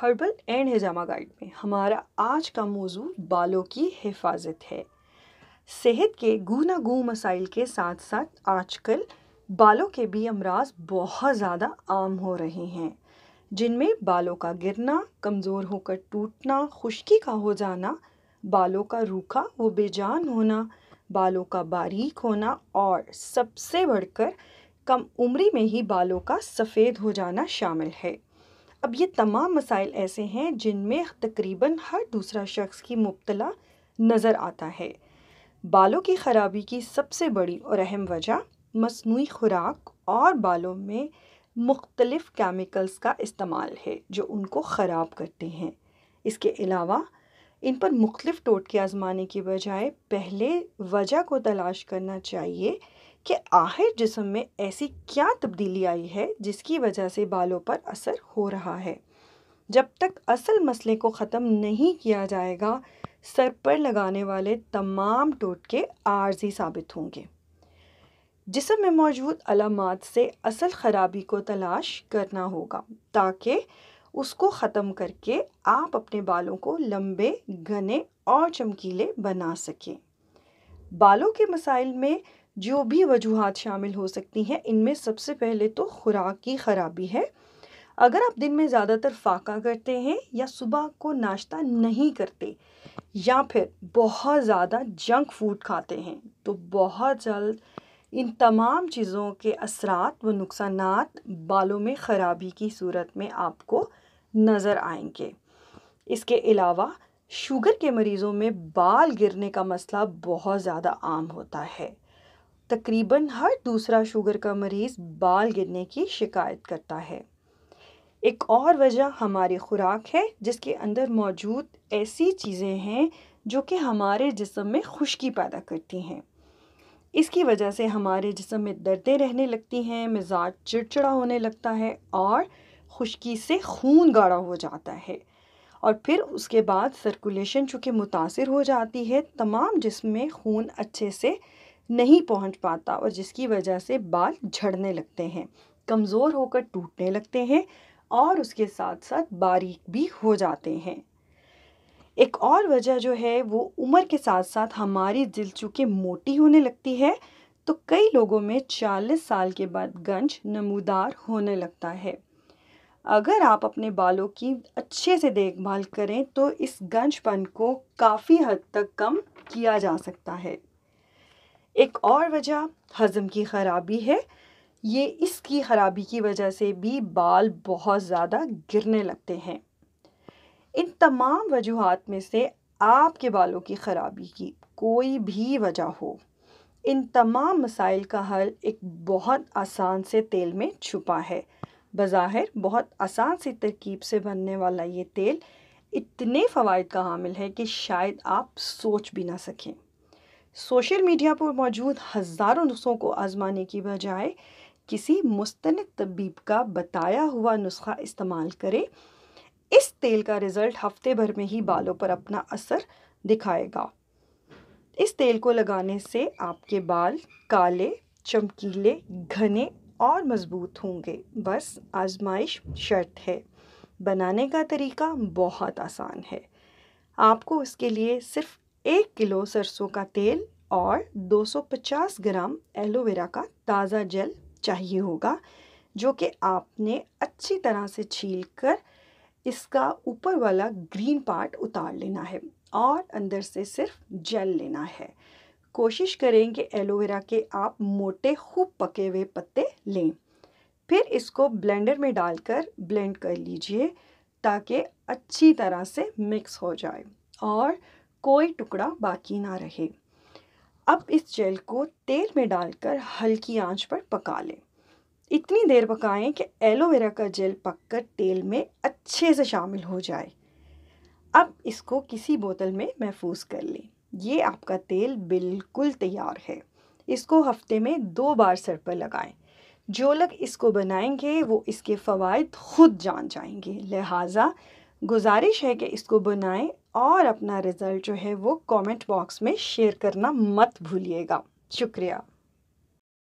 herbal and hijama guide में हमारा आज का मौजू बालों की हिफाजत है सेहत के गु मसाइल के साथ साथ आजकल बालों के भी अमराज बहुत ज़्यादा आम हो रहे हैं जिनमें बालों का गिरना कमज़ोर होकर टूटना खुश्की का हो जाना बालों का रूखा व बेजान होना बालों का बारीक होना और सबसे बढ़कर कम उम्री में ही बालों का सफ़ेद हो जाना शामिल है अब ये तमाम मसाइल ऐसे हैं जिनमें तकरीबन हर दूसरा शख्स की मुबतला नज़र आता है बालों की ख़राबी की सबसे बड़ी और अहम वजह मसनू खुराक और बालों में मुख्तलफ़ केमिकल्स का इस्तेमाल है जो उनको ख़राब करते हैं इसके अलावा इन पर मुख्तलिफ टोटके आज़माने की बजाय पहले वजह को तलाश करना चाहिए कि आखिर जिसम में ऐसी क्या तब्दीली आई है जिसकी वजह से बालों पर असर हो रहा है जब तक असल मसले को ख़त्म नहीं किया जाएगा सर पर लगाने वाले तमाम टोटके आर्जी साबित होंगे जिसम में मौजूद अलामत से असल ख़राबी को तलाश करना होगा ताकि उसको ख़त्म करके आप अपने बालों को लंबे घने और चमकीले बना सकें बालों के मसाइल में जो भी वजूहत शामिल हो सकती हैं इनमें सबसे पहले तो खुराक की ख़राबी है अगर आप दिन में ज़्यादातर फाका करते हैं या सुबह को नाश्ता नहीं करते या फिर बहुत ज़्यादा जंक फूड खाते हैं तो बहुत जल्द इन तमाम चीज़ों के असरात व नुकसान बालों में ख़राबी की सूरत में आपको नज़र आएंगे इसके अलावा शुगर के मरीज़ों में बाल गिरने का मसला बहुत ज़्यादा आम होता है तकरीबन हर दूसरा शुगर का मरीज़ बाल गिरने की शिकायत करता है एक और वजह हमारी खुराक है जिसके अंदर मौजूद ऐसी चीज़ें हैं जो कि हमारे जिसम में खुश्की पैदा करती हैं इसकी वजह से हमारे जिसम में दर्दें रहने लगती हैं मिजाज चिड़चिड़ा होने लगता है और खुश्की से खून गाढ़ा हो जाता है और फिर उसके बाद सर्कुलेशन चूँकि मुतासर हो जाती है तमाम जिसम में खून अच्छे से नहीं पहुंच पाता और जिसकी वजह से बाल झड़ने लगते हैं कमज़ोर होकर टूटने लगते हैं और उसके साथ साथ बारीक भी हो जाते हैं एक और वजह जो है वो उम्र के साथ साथ हमारी दिल चूँकि मोटी होने लगती है तो कई लोगों में 40 साल के बाद गंज नमूदार होने लगता है अगर आप अपने बालों की अच्छे से देखभाल करें तो इस गंजपन को काफ़ी हद तक कम किया जा सकता है एक और वजह हज़म की ख़राबी है ये इसकी ख़राबी की वजह से भी बाल बहुत ज़्यादा गिरने लगते हैं इन तमाम वजूहत में से आपके बालों की ख़राबी की कोई भी वजह हो इन तमाम मसाइल का हल एक बहुत आसान से तेल में छुपा है बज़ाहिर बहुत आसान सी तरकीब से बनने वाला ये तेल इतने फ़वाद का हामिल है कि शायद आप सोच भी ना सकें सोशल मीडिया पर मौजूद हज़ारों नुस्खों को आज़माने की बजाय किसी मुस्त तबीब का बताया हुआ नुस्खा इस्तेमाल करें इस तेल का रिज़ल्ट हफ्ते भर में ही बालों पर अपना असर दिखाएगा इस तेल को लगाने से आपके बाल काले चमकीले घने और मज़बूत होंगे बस आजमाइश शर्त है बनाने का तरीका बहुत आसान है आपको इसके लिए सिर्फ एक किलो सरसों का तेल और 250 ग्राम एलोवेरा का ताज़ा जेल चाहिए होगा जो कि आपने अच्छी तरह से छील कर इसका ऊपर वाला ग्रीन पार्ट उतार लेना है और अंदर से सिर्फ जेल लेना है कोशिश करें कि एलोवेरा के आप मोटे खूब पके हुए पत्ते लें फिर इसको ब्लेंडर में डालकर ब्लेंड कर लीजिए ताकि अच्छी तरह से मिक्स हो जाए और कोई टुकड़ा बाकी ना रहे अब इस जेल को तेल में डालकर हल्की आंच पर पका लें इतनी देर पकाएं कि एलोवेरा का जेल पककर तेल में अच्छे से शामिल हो जाए अब इसको किसी बोतल में महफूज कर लें ये आपका तेल बिल्कुल तैयार है इसको हफ्ते में दो बार सर पर लगाएं जो लोग इसको बनाएंगे वो इसके फ़वाद खुद जान जाएंगे लिहाजा गुजारिश है कि इसको बनाएं और अपना रिज़ल्ट जो है वो कमेंट बॉक्स में शेयर करना मत भूलिएगा शुक्रिया